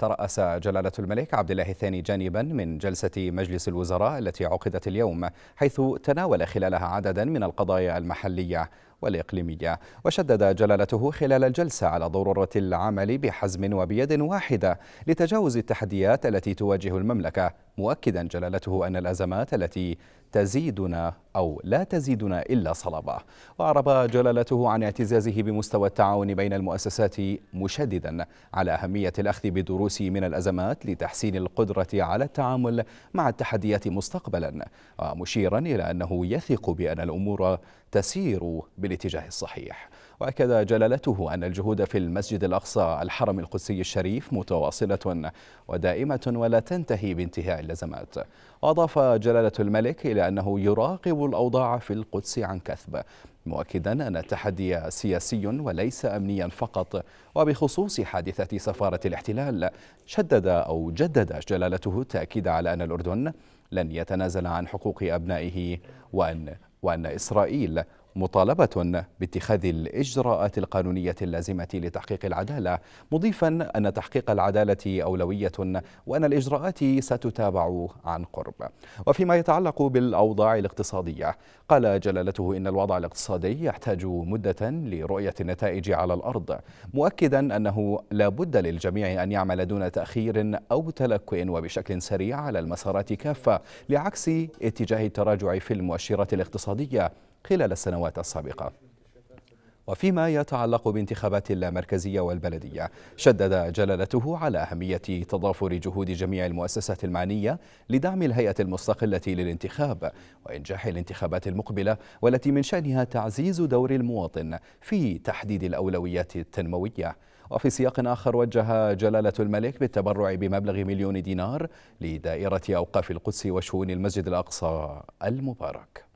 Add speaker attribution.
Speaker 1: ترأس جلالة الملك عبد الله الثاني جانبا من جلسة مجلس الوزراء التي عقدت اليوم حيث تناول خلالها عددا من القضايا المحلية والإقليمية وشدد جلالته خلال الجلسة على ضرورة العمل بحزم وبيد واحدة لتجاوز التحديات التي تواجه المملكة مؤكدا جلالته أن الأزمات التي تزيدنا أو لا تزيدنا إلا صلابة وأعرب جلالته عن اعتزازه بمستوى التعاون بين المؤسسات مشددا على أهمية الأخذ بدروس من الأزمات لتحسين القدرة على التعامل مع التحديات مستقبلا ومشيرا إلى أنه يثق بأن الأمور تسير بالاتجاه الصحيح واكد جلالته ان الجهود في المسجد الاقصى الحرم القدسي الشريف متواصله ودائمه ولا تنتهي بانتهاء اللزمات واضاف جلاله الملك الى انه يراقب الاوضاع في القدس عن كثب مؤكدا ان التحدي سياسي وليس امنيا فقط وبخصوص حادثه سفاره الاحتلال شدد او جدد جلالته التاكيد على ان الاردن لن يتنازل عن حقوق ابنائه وان وأن إسرائيل مطالبة باتخاذ الإجراءات القانونية اللازمة لتحقيق العدالة مضيفا أن تحقيق العدالة أولوية وأن الإجراءات ستتابع عن قرب وفيما يتعلق بالأوضاع الاقتصادية قال جلالته إن الوضع الاقتصادي يحتاج مدة لرؤية النتائج على الأرض مؤكدا أنه لا بد للجميع أن يعمل دون تأخير أو تلكؤ وبشكل سريع على المسارات كافة لعكس اتجاه التراجع في المؤشرات الاقتصادية خلال السنوات السنوات السابقة وفيما يتعلق بانتخابات اللامركزية والبلدية شدد جلالته على أهمية تضافر جهود جميع المؤسسات المعنية لدعم الهيئة المستقلة للانتخاب وإنجاح الانتخابات المقبلة والتي من شأنها تعزيز دور المواطن في تحديد الأولويات التنموية وفي سياق آخر وجه جلالة الملك بالتبرع بمبلغ مليون دينار لدائرة أوقاف القدس وشؤون المسجد الأقصى المبارك